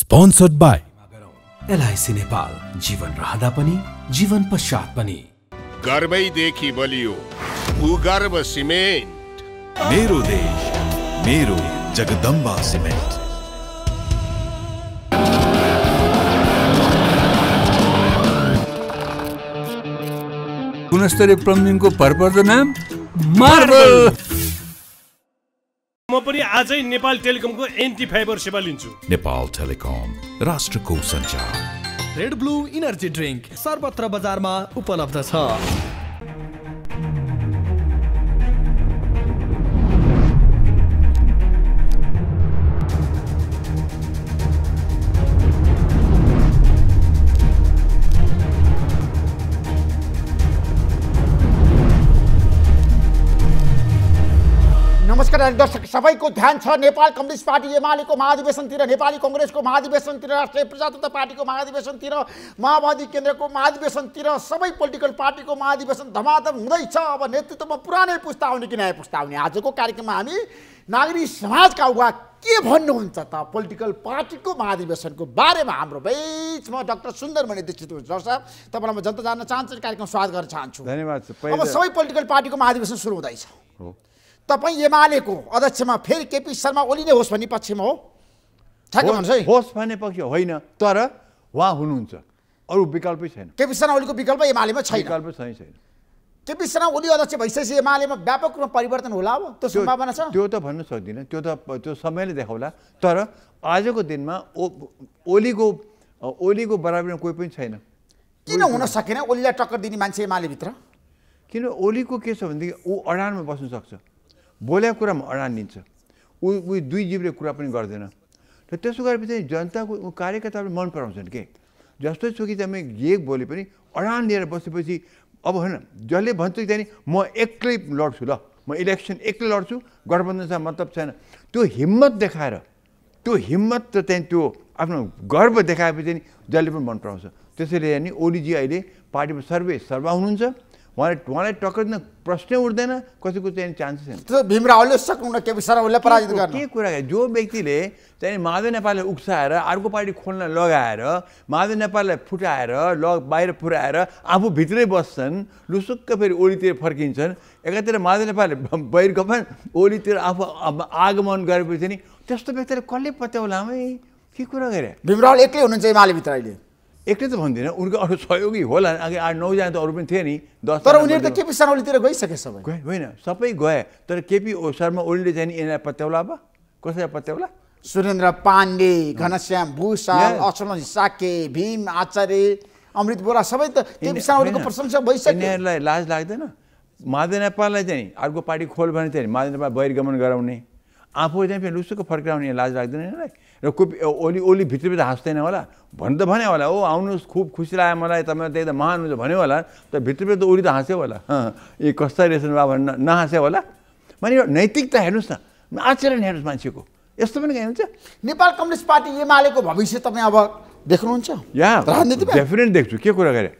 sponsored by LIC Nepal जीवन रहँदा पनि जीवन पश्चात पनि गर्वै गर्वैदेखि बलियो गर्व सिमेन्ट मेरो देश मेरो जगदम्बा सिमेन्ट गुणस्तरीय प्लम्बिङको पर्पर्द नाम मार्बल म पनि आजै नेपाल टेलिकमको एन्टी फाइबर सेवा लिन्छु नेपाल टेलिकम राष्ट्रको सञ्चार रेड ब्लू इनर्जी ड्रिङ्क सर्वत्र बजारमा उपलब्ध छ दर्शक सबैको ध्यान छ नेपाल कम्युनिस्ट पार्टी एमालेको महाधिवेशनतिर नेपाली कङ्ग्रेसको महाधिवेशनतिर राष्ट्रिय प्रजातन्त्र पार्टीको महाधिवेशनतिर माओवादी केन्द्रको महाधिवेशनतिर सबै पोलिटिकल पार्टीको महाधिवेशन धमाधम हुँदैछ अब नेतृत्वमा पुरानै पुस्ता आउने कि नयाँ पुस्ता आउने आजको कार्यक्रममा हामी नागरिक समाजका उहाँ के भन्नुहुन्छ त पोलिटिकल पार्टीको महाधिवेशनको बारेमा हाम्रो बिचमा डाक्टर सुन्दरमणि दीक्षित हुन्छ सर साहब तपाईँलाई म जनता जान्न चाहन्छु कार्यक्रम स्वागत गर्न चाहन्छु धन्यवाद अब सबै पोलिटिकल पार्टीको महाधिवेशन सुरु हुँदैछ तपाईँ एमालेको अध्यक्षमा फेरि केपी शर्मा ओली नै होस् भन्ने पक्षमा हो ठ्याक्कै भन्नुहोस् है होस् भन्ने पक्ष होइन तर उहाँ हुनुहुन्छ अरू विकल्पै छैन केपी शर्मा ओलीको विकल्प एमालेमा छैन विकल्प छैन छैन केपी शर्मा ओली अध्यक्ष भइसकेपछि एमालेमा व्यापक रूपमा परिवर्तन होला अब त्यो सम्भावना छ त्यो त भन्न सक्दिनँ त्यो त त्यो समयले देखाउला तर आजको दिनमा ओ ओलीको ओलीको बराबरीमा कोही पनि छैन किन हुन सकेन ओलीलाई टक्कर दिने मान्छे एमालेभित्र किन ओलीको के छ भनेदेखि ऊ अडानमा बस्नु सक्छ बोलेको कुरामा अडान दिन्छ ऊ उयो दुई जिब्रे कुरा पनि गर्दैन र त्यसो गरेपछि जनताको ऊ मन पराउँछन् के जस्तो छु कि त्यहाँ जे बोले पनि अडान लिएर बसेपछि अब होइन जसले भन्छ कि त्यहाँदेखि म एक्लै लड्छु ल म इलेक्सन एक्लै लड्छु गठबन्धनसँग मतलब छैन त्यो हिम्मत देखाएर त्यो हिम्मत र त्यहाँदेखि त्यो आफ्नो गर्व देखाएपछि जसले पनि मन पराउँछ त्यसैले नि ओलीजी अहिले पार्टीमा सर्वे सर्वा हुनुहुन्छ उहाँले उहाँलाई टक्कर प्रश्नै उठ्दैन कसैको चाहिँ चान्सेस छैन भीमरावले सक्नुहुन्न पराजित गर्नु के कुरा जो व्यक्तिले चाहिँ माधव नेपालले उक्साएर अर्को पार्टी खोल्न लगाएर माधव नेपाललाई फुटाएर ल बाहिर फुराएर आफू भित्रै बस्छन् लुसुक्क फेरि ओलीतिर फर्किन्छन् एकातिर माधव नेपालले बहिर्गमन ओलीतिर आफू आगमन गरेपछि नि त्यस्तो व्यक्तिले कसले पत्याउला है के कुरा गरे भीमरावल एक्लै हुनुहुन्छ हिमालयभित्र अहिले एक्लै त भन्दिनँ उनको अरू सहयोगी होला अघि आठ नौजना त अरू पनि थिए नि दस तर उनीहरू त केपी शर्मा ओलीतिर गइसके सबै गए होइन सबै गए तर केपी शर्मा ओलीले चाहिँ यिनीहरूलाई पत्याउला अब कसैलाई पत्याउला सुरेन्द्र पाण्डे घनश्याम भूषाल असलजी साके भीम आचार्य अमृत बोरा सबै त केपी शर्मा ओलीको प्रशंसा भइसक्यो यिनीहरूलाई लाज लाग्दैन माधव नेपाललाई चाहिँ अर्को पार्टी खोल भने चाहिँ माधव नेपाल बहिर्गमन गराउने आफू चाहिँ फेरि लुसुको फर्काउने लाज लाग्दैन यिनीहरूलाई र कोही ओली ओली भित्रभित्र हाँस्दैन होला भन्नु त भन्यो होला ओ आउनुहोस् खुब खुसी लाग्यो मलाई तपाईँ त्यही त महान हुन्छ भन्यो होला त भित्रभित्र ओली त हाँस्यो होला ए कस्ता रहेछन् बा भन्नु नहाँस्यो होला माने नैतिकता हेर्नुहोस् न आचरण हेर्नुहोस् मान्छेको यस्तो पनि के हुन्छ नेपाल कम्युनिस्ट पार्टी एमालेको भविष्य तपाईँ अब देख्नुहुन्छ यहाँ डेफिनेट देख्छु के कुरा गरेँ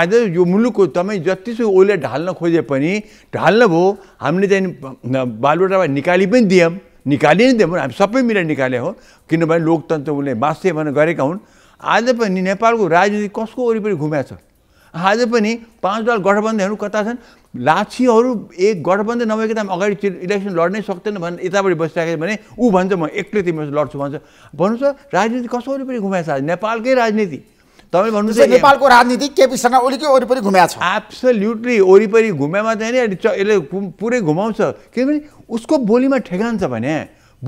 आज यो मुलुकको तपाईँ जतिसुकै ओले ढाल्न खोजे पनि ढाल्न भयो हामीले त्यहाँदेखि बालुवाटाबाट निकाली पनि दियौँ निकाले नि देऊ हामी सबै मिलेर निकाले हो किनभने लोकतन्त्र उसले बाँच्थे भनेर गरेका हुन् आज पनि नेपालको राजनीति कसको वरिपरि घुम्याएको छ आज पनि पाँच दल गठबन्धनहरू कता छन् लाछीहरू एक गठबन्धन नभएको त हामी अगाडि इलेक्सन लड्नै सक्दैन भने यतापट्टि बसिरहेको छ भने ऊ भन्छ म एक्लै तिमी लड्छु भन्छ भन्नु छ राजनीति कसो वरिपरि घुमाएको छ नेपालकै राजनीति तपाईँ भन्नु नेपालको राजनीति केपी शर्मा ओलीकै वरिपरि घुम्या छ एब्सोल्युटली वरिपरि घुमेमा चाहिँ नि यसले पुरै घुमाउँछ किनभने उसको बोलीमा ठेगान छ भने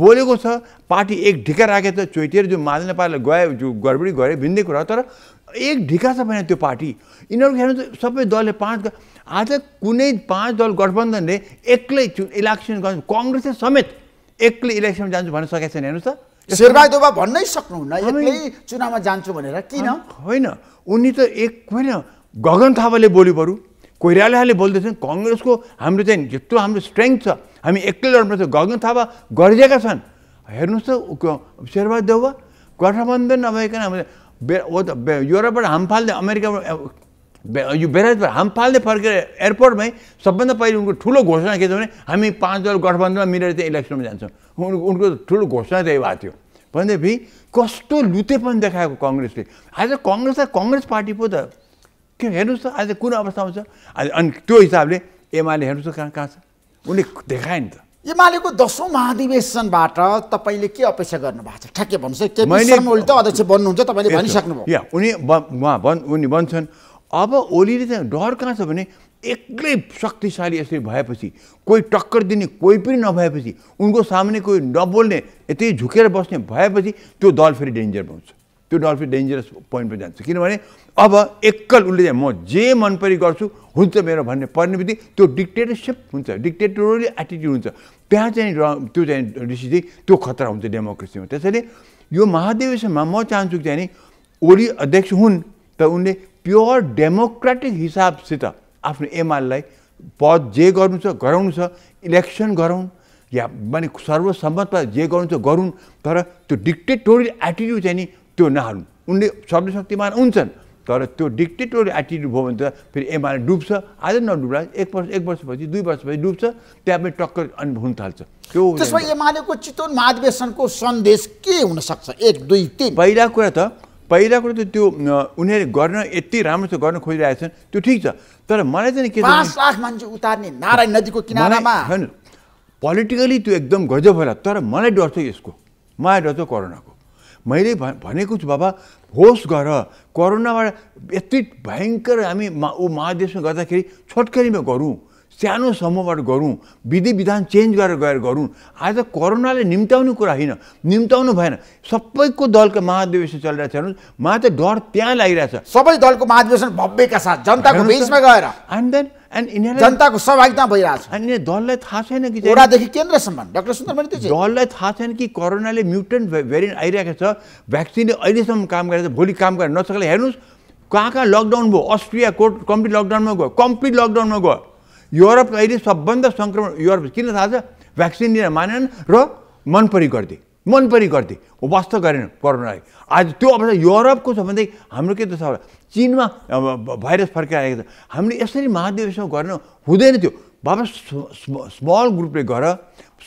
बोलेको छ पार्टी एक ढिका राखेको छ चोइटेर जो माधव नेपालले गए जो गडबडी गरे भिन्दै कुरा तर एक ढिका छ भने त्यो पार्टी यिनीहरू हेर्नु सबै दलले पाँच आज कुनै पाँच दल गठबन्धनले एक्लै इलेक्सन गर्छ कङ्ग्रेसले समेत एक्लै इलेक्सनमा जान्छु भन्न सकेको छैन हेर्नुहोस् त शेरबहादुर भन्नै सक्नुहुन्न एक्लै चुनावमा जान्छु भनेर किन होइन उनी त एक होइन गगन थापाले बोल्यो बरु कोइरालाले बोल्दैछन् कङ्ग्रेसको हाम्रो चाहिँ जस्तो हाम्रो स्ट्रेङ्थ छ हामी एक्लै लड्नुपर्छ गगन थापा गरिदिएका छन् हेर्नुहोस् त शेरबहादुर गठबन्धन नभइकन हामीले युरोपबाट हाम फाल्दै अमेरिकाबाट बे यो बेराजमा हामी पाल्दै फर्केर एयरपोर्टमै सबभन्दा पहिले उनको ठुलो घोषणा के थियो भने हामी पाँच दल गठबन्धनमा मिलेर त्यहाँ इलेक्सनमा जान्छौँ उनको उनको ठुलो घोषणा त्यही भएको थियो भनेदेखि कस्तो लुते पनि देखाएको कङ्ग्रेसले आज कङ्ग्रेस त कङ्ग्रेस पार्टी पो त के हेर्नुहोस् त आज कुन अवस्थामा छ आज अनि त्यो हिसाबले एमाले हेर्नुहोस् त कहाँ कहाँ छ उसले देखायो नि त एमालेको दसौँ महाधिवेशनबाट तपाईँले के अपेक्षा गर्नुभएको छ ठ्याक्कै भन्नुहोस् त अध्यक्ष बन्नुहुन्छ तपाईँले भनिसक्नुभयो उनी उहाँ भन् उनी भन्छन् अब ओलीले चाहिँ डर कहाँ छ भने एक्लै शक्तिशाली यसरी भएपछि कोही टक्कर दिने कोही पनि नभएपछि उनको सामने कोही नबोल्ने यति झुकेर बस्ने भएपछि त्यो दल फेरि डेन्जर हुन्छ त्यो डल फेरि डेन्जरस पोइन्टमा जान्छ किनभने अब एकल उसले म जे मन परि गर्छु हुन्छ मेरो भन्ने पर्ने बित्तिकै त्यो डिक्टेटरसिप हुन्छ डिक्टेटरली एटिट्युड हुन्छ त्यहाँ चाहिँ त्यो चाहिँ चाहिँ त्यो खतरा हुन्छ डेमोक्रेसीमा त्यसैले यो महाधिवेशनमा म चाहन्छु कि चाहिँ ओली अध्यक्ष हुन् त उनले प्योर डेमोक्रेटिक हिसाबसित आफ्नो एमालेलाई पद जे गर्नु छ गराउनु छ इलेक्सन गरौँ या माने सर्वसम्मतमा जे गर्नु छ गरौँ तर त्यो डिक्टेटोरियल एटिट्युड चाहिँ नि त्यो नहाल्नु उनले सर्वशक्तिमान हुन्छन् तर त्यो डिक्टेटोरियल एटिट्युड भयो भने त फेरि एमाले डुब्छ आज नडुब्ला एक वर्ष एक वर्षपछि दुई वर्षपछि डुब्छ त्यहाँ पनि टक्कर अनि हुन थाल्छ त्यो त्यसमा एमालेको चितवन महाधिवेशनको सन्देश के हुनसक्छ एक दुई तिन पहिला कुरा त पहिला कुरो त त्यो उनीहरूले गर्न यति राम्रो छ गर्न खोजिरहेको छन् त्यो ठिक छ तर मलाई चाहिँ के पाँच लाख मान्छे उतार्ने नारायण नदीको किनारामा होइन पोलिटिकली त्यो एकदम गजब होला तर मलाई डर छ यसको मलाई डर छ कोरोनाको मैले भनेको छु बाबा होस् गर कोरोनाबाट यति भयङ्कर हामी मा ऊ महादेशमा गर्दाखेरि छोटकरीमा गरौँ सानो समूहबाट गरौँ विधि विधान चेन्ज गरेर गएर गरौँ आज कोरोनाले निम्त्याउने कुरा होइन निम्त्याउनु भएन सबैको दलको महाधिवेशन चलिरहेको छ हेर्नुहोस् मलाई त डर त्यहाँ लागिरहेछ सबै दलको महाधिवेशन भव्यका साथ जनताको बिचमा गएर एन्ड देन एन्ड यिनीहरू जनताको सहभागिता भइरहेछ अनि दललाई थाहा छैन कि एउटादेखि केन्द्रसम्म डाक्टर सुन्दरमणि त्यो दललाई थाहा छैन कि कोरोनाले म्युटेन्ट भेरिएन्ट आइरहेको छ भ्याक्सिनले अहिलेसम्म काम गरेर भोलि काम गरेर नसक्ने हेर्नुहोस् कहाँ कहाँ लकडाउन भयो अस्ट्रिया कोर्ट कम्प्लिट लकडाउनमा गयो कम्प्लिट लकडाउनमा गयो युरोप अहिले सबभन्दा सङ्क्रमण युरोप किन थाहा छ भ्याक्सिन लिएर मानेन र मनपरी मन मनपरी गर्थे वास्तव गरेन कोरोनाले आज त्यो अवस्था युरोपको छ भन्दै हाम्रो के त छ चिनमा भाइरस फर्किआएको छ हामीले यसरी महाधिवेशमा गर्न हुँदैन त्यो बाबा स्मल ग्रुपले गर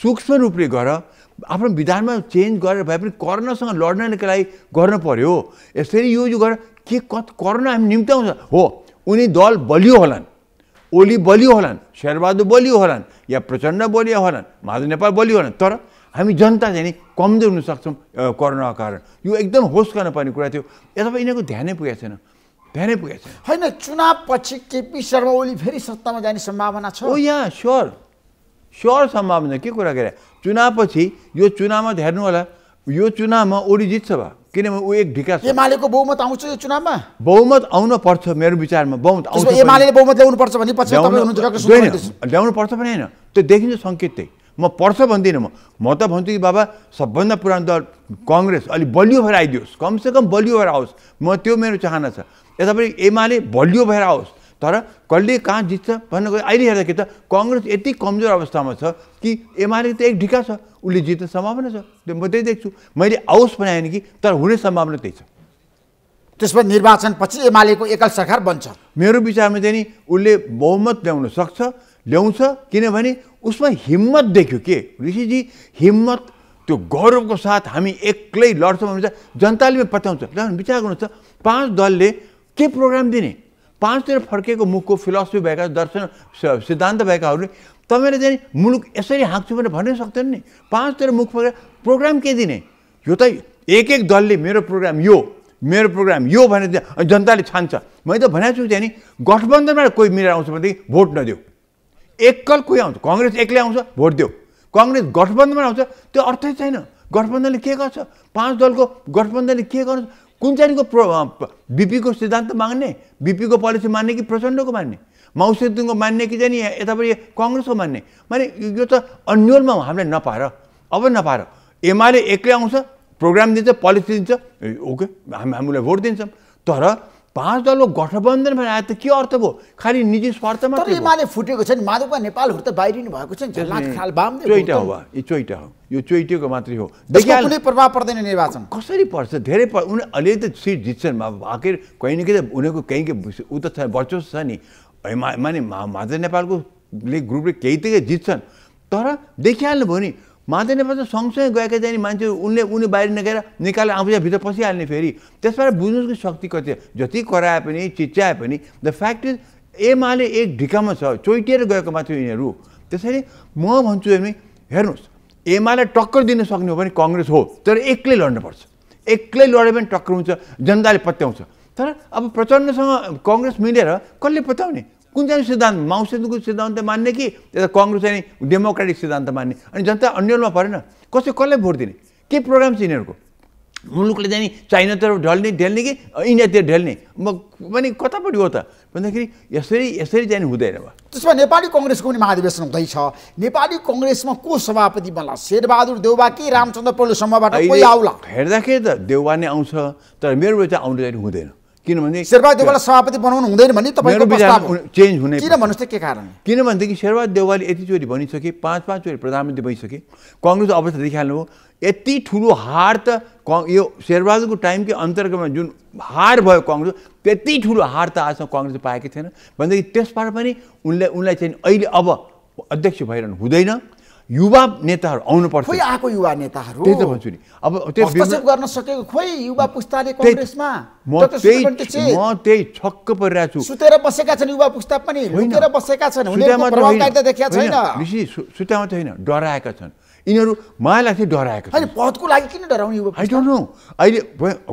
सूक्ष्म रूपले गर आफ्नो विधानमा चेन्ज गरेर भए पनि कोरोनासँग लड्नको लागि गर्न पऱ्यो यसरी यो गरेर के कत कोरोना हामी निम्त्याउँछ हो उनी दल बलियो होलान् ओली बलियो होलान् शेरबहादुर बलियो होलान् या प्रचण्ड बोलियो होलान् माधव नेपाल बलियो होलान् तर हामी जनता चाहिँ नि कमजोर हुन सक्छौँ कोरोनाको कारण यो एकदम होस् गर्नुपर्ने कुरा थियो यता यिनीहरूको ध्यानै पुगेको छैन ध्यानै पुगेको छैन होइन चुनावपछि केपी शर्मा ओली फेरि सत्तामा जाने सम्भावना छ हो यहाँ स्योर स्योर सम्भावना के कुरा गरे चुनावपछि यो चुनावमा हेर्नु होला यो चुनावमा ओली जित्छ भए किनभने ऊ एक ढिका एमालेको बहुमत आउँछ यो चुनावमा बहुमत आउन पर्छ मेरो विचारमा बहुमत आउँछ एमाले बहुमत ल्याउनु पर्छ भने पछि ल्याउनु पर्छ भने होइन त्यो देखिन्छ सङ्केत त्यही म पर्छ भन्दिनँ म म त भन्छु कि बाबा सबभन्दा पुरानो दल कङ्ग्रेस अलिक बलियो भएर आइदियोस् कमसेकम बलियो भएर आओस् म त्यो मेरो चाहना छ यतापट्टि एमाले बलियो भएर आओस् तर कसले कहाँ जित्छ भन्नको अहिले हेर्दाखेरि त कङ्ग्रेस यति कमजोर अवस्थामा छ कि एमाले त एक ढिका छ उसले जित्ने सम्भावना छ त्यो म त्यही देख्छु मैले आओस् भने कि तर हुने सम्भावना त्यही छ त्यसपछि निर्वाचनपछि एमालेको एकल सरकार बन्छ मेरो विचारमा चाहिँ नि उसले बहुमत ल्याउन सक्छ ल्याउँछ किनभने उसमा हिम्मत देख्यो के ऋषिजी हिम्मत त्यो गौरवको साथ हामी एक्लै लड्छौँ भने चाहिँ जनताले पत्याउँछ विचार गर्नुहोस् त पाँच दलले के प्रोग्राम दिने पाँचतिर फर्केको मुखको फिलोसफी भएका दर्शन सिद्धान्त भएकाहरूले तपाईँले चाहिँ मुलुक यसरी हाँक्छु भनेर भन्नै सक्दैन नि पाँचतिर मुख फर्केर प्रोग्राम के दिने यो त एक एक दलले मेरो प्रोग्राम यो मेरो प्रोग्राम यो भनेर जनताले छान्छ मैले त भनेको छु त्यहाँ नि गठबन्धनमा कोही मिलेर आउँछ भनेदेखि भोट नदेऊ एकल कोही आउँछ कङ्ग्रेस एक्लै आउँछ भोट देऊ कङ्ग्रेस गठबन्धनमा आउँछ त्यो अर्थै छैन गठबन्धनले के गर्छ पाँच दलको गठबन्धनले के गर्छ कुन चाहिँको प्रो बिपीको सिद्धान्त मान्ने बिपीको पोलिसी मान्ने कि प्रचण्डको मान्ने माउसेदुङको मान्ने कि चाहिँ यतापट्टि कङ्ग्रेसको मान्ने माने यो त अन्यलमा हामीले नपाएर अब नपाएर एमाले एक्लै आउँछ प्रोग्राम दिन्छ पोलिसी दिन्छ ओके हामी हामीलाई भोट दिन्छौँ तर पाँच दलको गठबन्धन भने आए त के अर्थ भयो खालि निजी स्वार्थमा मात्रै एमाले फुटेको छ नि माधवका नेपालहरू त बाहिरिनु भएको छ नि हो यो चोइटा हो यो चोइटेको मात्रै हो कुनै प्रभाव पर्दैन निर्वाचन कसरी पर्छ धेरै पर् उनी अलिअलि त सिट जित्छन् आखिर कहीँ न कहीँ त उनीहरूको कहीँ कहीँ उ त छ वर्चस्व छ नि माने माधव नेपालको ग्रुपले केही त केही जित्छन् तर भयो नि मान्दैनबाट त सँगसँगै गएका जाने मान्छेहरू उनले उनी बाहिर नगएर निकालेर आउँछ भित्र पसिहाल्ने फेरि त्यसबाट बुझ्नुहोस् कि शक्ति कति जति कराए पनि चिच्याए पनि द फ्याक्ट इज एमाले एक ढिकामा छ चोइटिएर गएको माथि यिनीहरू त्यसैले म भन्छु भने हेर्नुहोस् एमाले टक्कर दिन सक्ने हो भने कङ्ग्रेस हो तर एक्लै लड्नुपर्छ एक्लै लड्यो भने टक्कर हुन्छ जनताले पत्याउँछ तर अब प्रचण्डसँग कङ्ग्रेस मिलेर कसले पत्याउने कुन चाहिँ सिद्धान्त माउसेदुङको सिद्धान्त मान्ने कि यता कङ्ग्रेस चाहिँ डेमोक्रेटिक सिद्धान्त मान्ने अनि जनता अन्यलमा परेन कसै कसले भोट दिने के प्रोग्राम छ यिनीहरूको मुलुकले चाहिँ चाइनातिर ढल्ने ढेल्ने कि इन्डियातिर ढेल्ने म पनि कतापट्टि हो त भन्दाखेरि यसरी यसरी चाहिँ हुँदैन भयो त्यसमा नेपाली कङ्ग्रेसको पनि महाधिवेशन हुँदैछ नेपाली कङ्ग्रेसमा को सभापति बन्ला शेरबहादुर देउबा कि रामचन्द्र पौडेल समूहबाट आउला हेर्दाखेरि त देउबा नै आउँछ तर मेरो चाहिँ आउनु चाहिँ हुँदैन किनभने शेरबहादुर देवाललाई सभापति बनाउनु हुँदैन भने तपाईँको प्रस्ताव चेन्ज हुने किन भन्नुहोस् त के कारण किनभनेदेखि शेरबहादुर देवालले यतिचोटि भनिसके पाँच पाँचचोटि प्रधानमन्त्री भइसके कङ्ग्रेसको अवस्था देखिहाल्नु हो यति ठुलो हार त यो शेरबहादुरको टाइमकै अन्तर्गतमा जुन हार भयो कङ्ग्रेस त्यति ठुलो हार त आजसम्म कङ्ग्रेस पाएकै थिएन भनेदेखि त्यसबाट पनि उनले उनलाई चाहिँ अहिले अब अध्यक्ष भइरहनु हुँदैन युवा नेताहरू पर्छ खोइ आएको युवा नेताहरू त्यही त भन्छु नि अब त्यो गर्न सकेको खोइ युवा पुस्ताले कङ्ग्रेसमा म त्यही म त्यही छक्क परिरहेको छु सुतेर बसेका छन् युवा पुस्ता पनि लुकेर बसेका छन् देखिया छैन सुत्या मात्रै होइन डराएका छन् यिनीहरू मलाई लाग्थ्यो डराएको छ पदको लागि किन डराउने युवा अहिले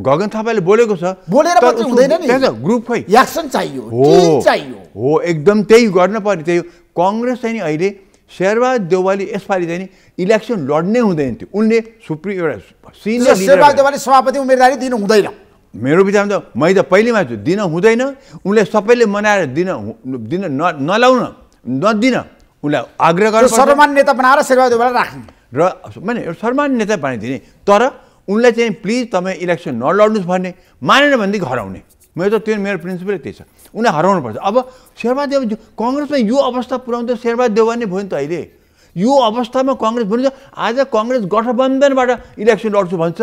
गगन थापाले बोलेको छ बोलेर मात्र हुँदैन नि ग्रुप खै एक्सन चाहियो चाहियो हो एकदम त्यही गर्न पर्ने त्यही कङ्ग्रेस चाहिँ नि अहिले शेरबहादुर देवाली यसपालि चाहिँ इलेक्सन लड्ने हुँदैन थियो उनले सुप्रिम एउटा सिनियर शेरबहादुर सभापति उम्मेदवारी दिनु हुँदैन मेरो विचारमा त मैले त पहिलेमा छु दिन हुँदैन उनले सबैले मनाएर दिन दिन न नलाउन नदिन उनलाई आग्रह गर्नु सर्वमान्य नेता बनाएर शेरबहादुर देवालाई राख्नु र मैले सर्वमान्य नेता बनाइदिने तर उनलाई चाहिँ प्लिज तपाईँ इलेक्सन नलड्नुहोस् भन्ने मानेन भनेदेखि हराउने मेरो त त्यो मेरो प्रिन्सिपलै त्यही छ उनीहरू पर्छ अब शेरबहादेव कङ्ग्रेसमा यो अवस्था त शेरबहादेव देवानी भयो नि त अहिले यो अवस्थामा कङ्ग्रेस भनिन्छ आज कङ्ग्रेस गठबन्धनबाट इलेक्सन लड्छु भन्छ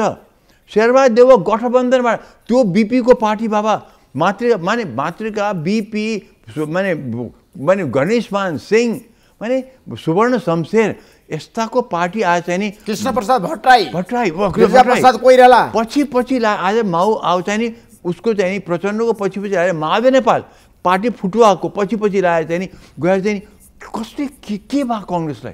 देव गठबन्धनबाट त्यो बिपीको पार्टी बाबा मातृ माने मातृका बिपी माने माने गणेशमान सिंह माने सुवर्ण शमशेर यस्ताको पार्टी आज चाहिँ नि कृष्ण प्रसाद भट्टराई भट्टराई पछि पछि ला आज माउ आउ चाहिँ नि उसको चाहिँ प्रचण्डको पछि पछि आएर माधव नेपाल पार्टी फुटुवाको पछि पछि लगाएर चाहिँ नि गएर चाहिँ कसले के के भयो कङ्ग्रेसलाई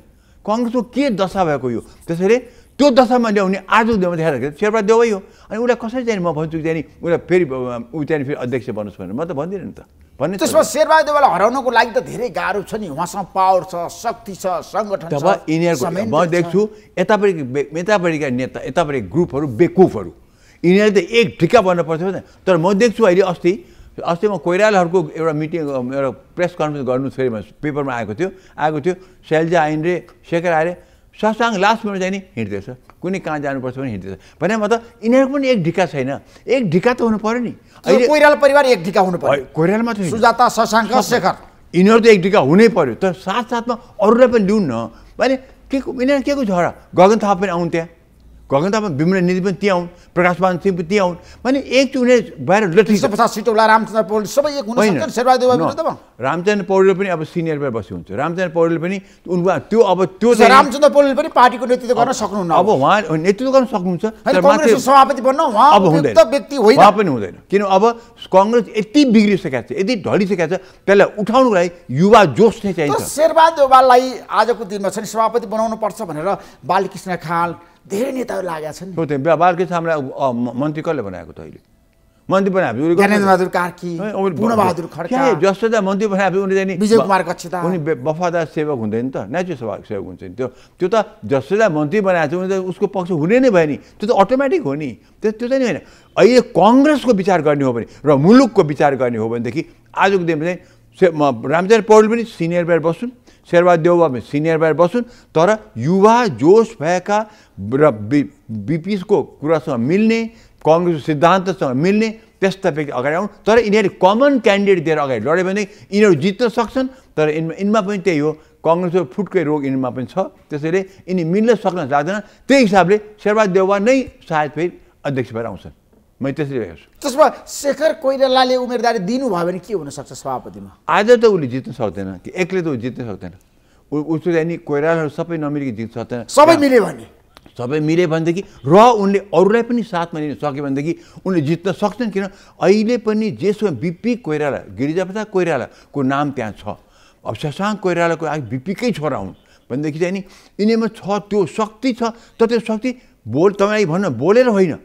कङ्ग्रेसको के दशा भएको यो त्यसैले त्यो दशामा ल्याउने आजको दिनमा हेर्दाखेरि शेर्पा देवै हो अनि उसलाई कसरी चाहिँ म भन्छु चाहिँ उसलाई फेरि ऊ चाहिँ फेरि अध्यक्ष बनोस् भनेर म त भन्दिनँ नि त भन्ने त्यसमा शेरबहादुर देवलाई हराउनको लागि त धेरै गाह्रो छ नि उहाँसँग पावर छ शक्ति छ सङ्गठन छ यिनीहरूको म देख्छु यतापट्टि यतापट्टिका नेता यतापट्टि ग्रुपहरू बेकुफहरू यिनीहरूले त एक ढिक्का बन्न पर्थ्यो तर म देख्छु अहिले अस्ति अस्ति म कोइरालाहरूको एउटा मिटिङ एउटा प्रेस कन्फरेन्स गर्नु फेरि पेपरमा आएको थियो आएको थियो शैलजा आइन रे शेखर आएर सासाङ लास्ट मिनट जाने हिँड्दैछ कुनै कहाँ जानुपर्छ भने हिँड्दैछ भने म त यिनीहरूको पनि एक ढिका छैन एक ढिका त हुनु पऱ्यो नि अहिले कोइराला परिवार एक ढिका हुनु पऱ्यो कोइराल मात्रै सुजाता शशाङ्क शेखर यिनीहरू त एक ढिका हुनै पऱ्यो तर साथसाथमा अरूलाई पनि लिउन् न भने के यिनीहरू के को झगडा गगन थापा पनि आउन् त्यहाँ गगनतामा निधि पनि त्यहाँ हुन् प्रकाशमान सिंह पनि त्यहाँ हुन् भने एक उनीहरू बाहिर लट्ठी पचास होला रामचन्द्र पौडेल सबै एक होइन रामचन्द्र पौडेल पनि अब सिनियर भएर हुन्छ रामचन्द्र पौडेल पनि उनको त्यो अब त्यो रामचन्द्र पौडेल पनि पार्टीको नेतृत्व गर्न सक्नुहुन्न अब उहाँ नेतृत्व गर्न सक्नुहुन्छ सभापति बन्न उहाँ अब हुँदैन व्यक्ति होइन उहाँ पनि हुँदैन किन अब कङ्ग्रेस यति बिग्रिसकेको छ यति ढलिसकेको छ त्यसलाई उठाउनुको लागि युवा जोस नै चाहिन्छ शेरबहादुर आजको दिनमा छ नि सभापति बनाउनु पर्छ भनेर बालकृष्ण खाल धेरै नेताहरू लागेका छन् हो त्यो व्यापारकै सामना मन्त्री कसले बनाएको त अहिले मन्त्री बनाएपछि ज्ञानेन्द्रबहादुर कार्की पूर्णबहादुर खड्का जस्तो चाहिँ मन्त्री बनाएपछि उनी चाहिँ विजय कुमार कक्षता उनी वफादार सेवक हुँदैन त नेचुर सेवक सेवक हुन्छ नि त्यो त्यो त जसले मन्त्री बनाएको छ उनी त उसको पक्ष हुने नै भयो नि त्यो त अटोमेटिक हो नि त्यो त्यो चाहिँ होइन अहिले कङ्ग्रेसको विचार गर्ने हो भने र मुलुकको विचार गर्ने हो भनेदेखि आजको दिनमा चाहिँ रामचन्द्र पौडेल पनि सिनियर भएर बस्छन् शेरवा देउबामा सिनियर भएर बसुन् तर युवा जोस भएका र बिपिसको कुरासँग मिल्ने कङ्ग्रेसको सिद्धान्तसँग मिल्ने त्यस्ता व्यक्ति अगाडि आउनु तर यिनीहरू कमन क्यान्डिडेट दिएर अगाडि लड्यो भने यिनीहरू जित्न सक्छन् तर यिनमा यिनमा पनि त्यही हो कङ्ग्रेसको फुटकै रोग यिनमा पनि छ त्यसैले यिनी मिल्न सक्न जाँदैन त्यही हिसाबले शेरबहादुर नै सायद फेरि अध्यक्ष भएर आउँछन् मैले त्यसरी हेर्छु त्यसमा शेखर कोइरालाले उम्मेदवारी दिनुभयो भने के हुनसक्छ सभापतिमा आज त उसले जित्न सक्दैन कि एक्लै त ऊ जित्न सक्दैन ऊ उसले चाहिँ नि कोइरालाहरू सबै नमिलिकन जित्न सक्दैन सबै मिल्यो भने सबै मिल्यो भनेदेखि र उनले अरूलाई पनि साथमा लिन सक्यो भनेदेखि उनले जित्न सक्छन् किन अहिले पनि जेसो बिपी कोइराला गिरिजाप्रसाद कोइरालाको नाम त्यहाँ छ अब शशाङ्क कोइरालाको आज बिपीकै छोरा हुन् भनेदेखि चाहिँ नि यिनीमा छ त्यो शक्ति छ तर त्यो शक्ति बोल तपाईँलाई भन्न बोलेर होइन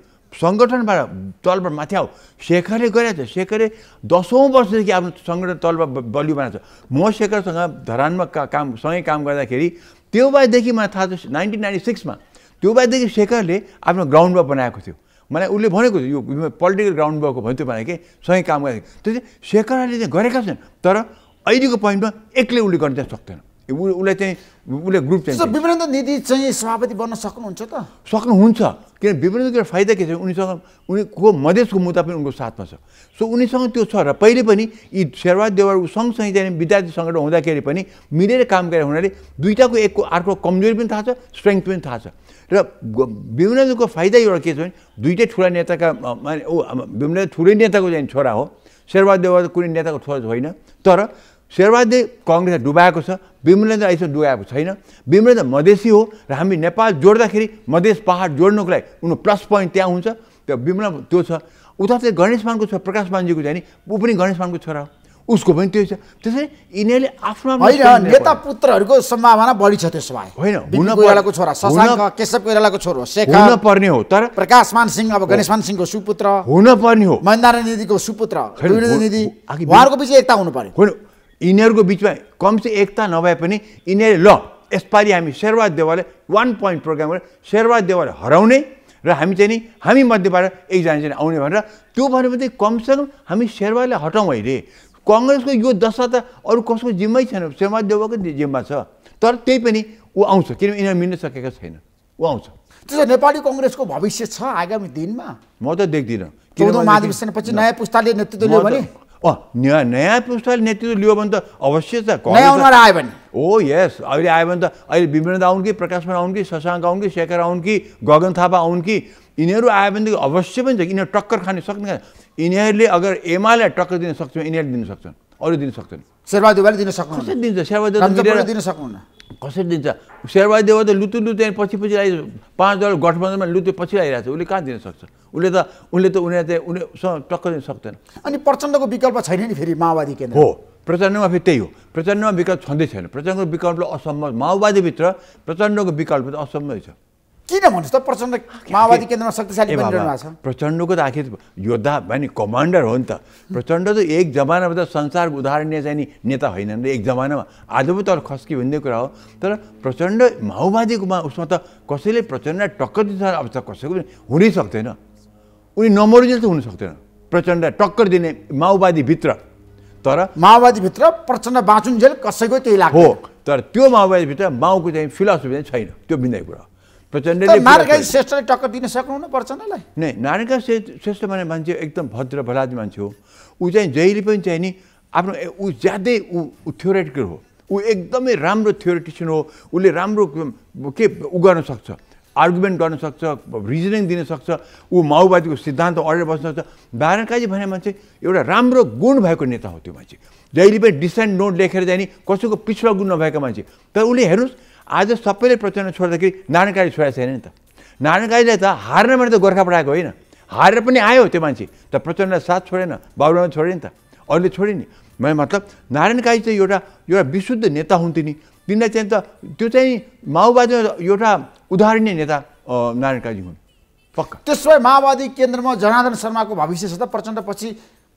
सङ्गठनबाट तलबाट माथि आऊ शेखरले गरेको छ शेखरले दसौँ वर्षदेखि आफ्नो सङ्गठन तलबाट बलियो बनाएको छ म शेखरसँग धरानमा का काम सँगै काम गर्दाखेरि त्यो भएदेखि मलाई थाहा छ नाइन्टिन नाइन्टी सिक्समा त्यो भएदेखि शेखरले आफ्नो ग्राउन्डमा बनाएको थियो मलाई उसले भनेको थियो यो पोलिटिकल ग्राउन्ड भएको भन्थ्यो भने के सँगै काम गर्दाखेरि त्यो चाहिँ शेखरले चाहिँ गरेका छन् तर अहिलेको पोइन्टमा एक्लै उसले गर्न चाहिँ सक्दैन उसलाई चाहिँ उसले ग्रुप चाहिँ विवरण निधि चाहिँ सभापति बन्न सक्नुहुन्छ त सक्नुहुन्छ किन विपरीत कुरा फाइदा के छ उनीसँग उनीको मधेसको मुद्दा पनि उनको साथमा छ सो उनीसँग त्यो छ र पहिले पनि यी शेरवा देवर सँगसँगै चाहिँ विद्यार्थी सङ्गठन हुँदाखेरि पनि मिलेर काम गरेर हुनाले दुइटाको एकको अर्को कमजोरी पनि थाहा छ स्ट्रेङ्थ पनि थाहा छ र विभिन्नको फाइदा एउटा के छ भने दुइटै ठुला नेताका माने ऊ विभिन्न ठुलै नेताको चाहिँ छोरा हो शेरवा देवर कुनै नेताको छोरा होइन तर शेरवादले कङ्ग्रेसलाई डुबाएको छ विमलेन्द्र अहिलेसम्म डुबाएको छैन विमलेन्द्र मधेसी हो र हामी नेपाल जोड्दाखेरि मधेस पहाड जोड्नुको लागि उनीहरू प्लस पोइन्ट त्यहाँ हुन्छ त्यो विमल त्यो छ उता चाहिँ गणेशमानको छोरा प्रकाश मानजीको चाहिँ नि ऊ पनि गणेशमानको छोरा हो उसको पनि त्यही छ त्यसरी यिनीहरूले आफ्नो होइन नेता पुत्रहरूको सम्भावना बढी छ त्यसो भए होइन कोइरालाको छोरा शशाङ्क केशव कोइरालाको छोरो हुन पर्ने हो तर प्रकाशमान सिंह अब गणेशमान सिंहको सुपुत्र हुन पर्ने हो महेन्द्र निधिको सुपुत्र उहाँहरूको पछि एकता हुनु पर्यो यिनीहरूको बिचमा कमसे एकता नभए पनि यिनीहरू ल यसपालि हामी शेरबहादुर देवाले वान पोइन्ट प्रोग्राम गरेर शेरबहादुर देवाले हराउने र हामी चाहिँ नि हामी मध्येबाट एकजना चाहिँ आउने भनेर त्यो भन्यो भने कमसेकम हामी शेरबहादुरलाई हटाउँ अहिले कङ्ग्रेसको यो दशा त अरू कसको जिम्मै छैन शेरबहादुर देवको जिम्मा छ तर त्यही पनि ऊ आउँछ किनभने यिनीहरू मिल्न सकेको छैन ऊ आउँछ त्यसो नेपाली कङ्ग्रेसको भविष्य छ आगामी दिनमा म त देख्दिनँ महाधिवेशनपछि नयाँ पुस्ताले नेतृत्व लियो भने नयाँ नयाँ पुस्ताले नेतृत्व लियो भने त अवश्य छ आयो भने ओ यस अहिले आयो भने त अहिले विमृन्द आउन् कि प्रकाशमा आउन् कि शशाङ्क आउन् कि शेखर आउन् कि गगन थापा आउन् कि यिनीहरू आयो भनेदेखि अवश्य पनि छ यिनीहरू टक्कर खाने सक्ने यिनीहरूले अगर एमाले टक्कर दिन सक्छन् यिनीहरूले दिन सक्छन् अरू दिन सक्छन् सेवा दिन सक्नुहुन्छ दिन्छ शेरबहादुर दिन सक्नुहुन्न कसरी दिन्छ शेरबहादेव त लुतु लुते पछि पछि आइ पाँच दल गठबन्धनमा लुत्यो पछि आइरहेको छ उसले कहाँ दिन सक्छ उसले त उसले त उनीहरू चाहिँ उनीहरूसँग टक्कर दिन सक्दैन अनि प्रचण्डको विकल्प छैन नि फेरि माओवादी केन्द्र हो प्रचण्डमा फेरि त्यही हो प्रचण्डमा विकल्प छँदै छैन प्रचण्डको विकल्प असम्भव माओवादीभित्र प्रचण्डको विकल्प त असम्भव छ किन भन्नुहोस् त प्रचण्ड माओवादी केन्द्रमा शक्तिशाली बनिरहनु भएको छ प्रचण्डको त आखिर योद्धा नि कमान्डर हो नि त प्रचण्ड त एक जमानामा त संसार उदाहरणीय चाहिँ नि नेता होइनन् र एक जमानामा आज पो तर खस्की भन्ने कुरा हो तर प्रचण्ड माओवादीकोमा उसमा त कसैले प्रचण्ड टक्कर दिन्छ अवस्था कसैको हुनै सक्दैन उनी नमरुजेल त हुन सक्दैन प्रचण्ड टक्कर दिने माओवादीभित्र तर माओवादीभित्र प्रचण्ड बाँचुन्जेल कसैको केही लाग्छ हो तर त्यो माओवादीभित्र माओको चाहिँ फिलोसफी चाहिँ छैन त्यो बिन्दै कुरा हो प्रचण्डले नारायण श्रेष्ठले टक्कर दिन सक्नुहुन्न प्रचण्डलाई नै नारायणका श्रेष्ठ भने मान्छे एकदम भद्र भलादी मान्छे हो ऊ चाहिँ जहिले पनि चाहिँ नि आफ्नो ऊ ज्यादै ऊ थ्योरेटिकल हो ऊ एकदमै राम्रो थ्योरिटिसियन हो उसले राम्रो के ऊ गर्न सक्छ आर्गुमेन्ट गर्न सक्छ रिजनिङ दिन सक्छ ऊ माओवादीको सिद्धान्त अडेर बस्न सक्छ नारायणकाजी भने मान्छे एउटा राम्रो गुण भएको नेता हो त्यो मान्छे जहिले पनि डिसेन्ट नोट लेखेर जाने कसैको पिछला गुण नभएको मान्छे तर उसले हेर्नुहोस् आज सबैले प्रचण्ड छोड्दाखेरि नारायण काली छोडेको छैन नि त नारायण नारायणकारीलाई त हार्न भने त गोर्खा पठाएको होइन हारेर पनि आयो त्यो मान्छे त प्रचण्डलाई साथ छोडेन बाबुरामा छोड्यो नि त अरूले छोड्यो नि मैले मतलब नारायण काली चाहिँ एउटा एउटा विशुद्ध नेता हुन्थ्यो नि तिनलाई चाहिँ त त्यो चाहिँ माओवादी एउटा उदाहरणीय नेता नारायण काजी हुन् पक्का त्यसो भए माओवादी केन्द्रमा जनार्दन शर्माको भविष्य छ त प्रचण्ड पछि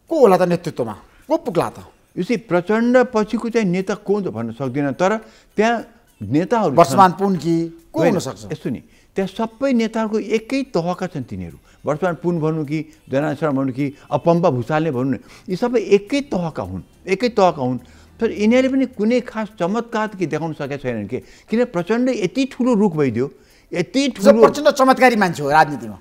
को होला त नेतृत्वमा को पुग्ला त यो चाहिँ प्रचण्ड पछिको चाहिँ नेता को भन्न सक्दिनँ तर त्यहाँ नेताहरू वर्तमान पुनकी को हुन सक्छ यस्तो नि त्यहाँ सबै नेताहरूको एकै तहका छन् तिनीहरू वर्तमान पुन भनौँ कि जनारायण शर्मा भनौँ कि अपम्बा भुषालले भनौँ न यी सबै एकै तहका हुन् एकै तहका हुन् तर यिनीहरूले पनि कुनै खास चमत्कार कि देखाउन सकेका छैनन् कि किन प्रचण्ड यति ठुलो रुख भइदियो यति ठुलो प्रचण्ड चमत्कारी मान्छे हो राजनीतिमा